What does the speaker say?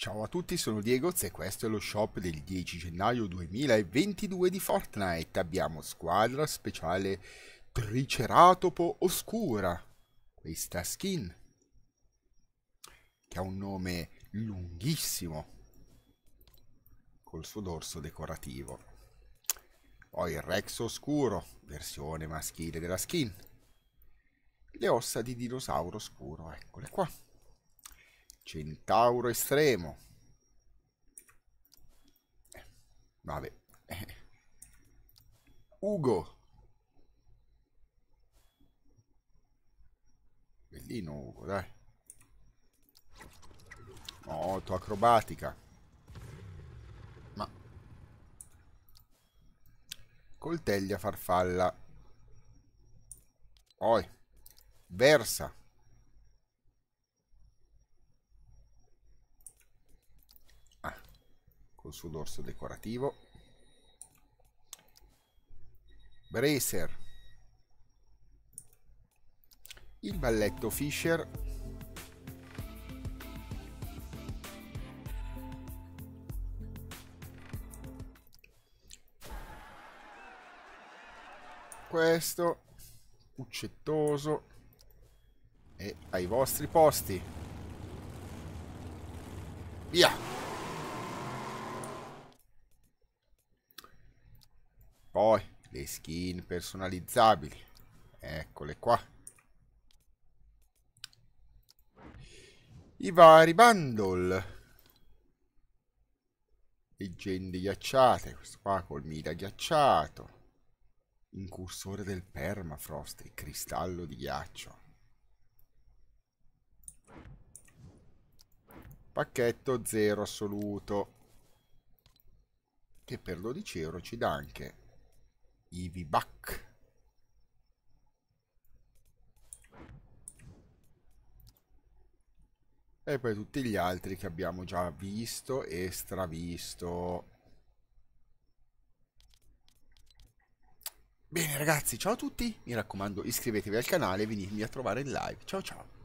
Ciao a tutti, sono Diego e questo è lo shop del 10 gennaio 2022 di Fortnite. Abbiamo squadra speciale Triceratopo Oscura, questa skin, che ha un nome lunghissimo, col suo dorso decorativo. Poi il Rex Oscuro, versione maschile della skin. Le ossa di dinosauro oscuro, eccole qua. Centauro estremo. Eh, vabbè. Eh. Ugo. Bellino Ugo, dai. Moto acrobatica. Ma. Colteglia farfalla. Poi. Versa. col suo dorso decorativo. Bracer. Il balletto Fisher. Questo, puccettoso e ai vostri posti. Via! Poi le skin personalizzabili, eccole qua. I vari bundle. Leggende ghiacciate, questo qua col mira ghiacciato. Incursore del permafrost, il cristallo di ghiaccio. Pacchetto zero assoluto. Che per 12 euro ci dà anche Ivy Buck. E poi tutti gli altri che abbiamo già visto e stravisto. Bene ragazzi, ciao a tutti, mi raccomando iscrivetevi al canale e venitemi a trovare in live. Ciao ciao!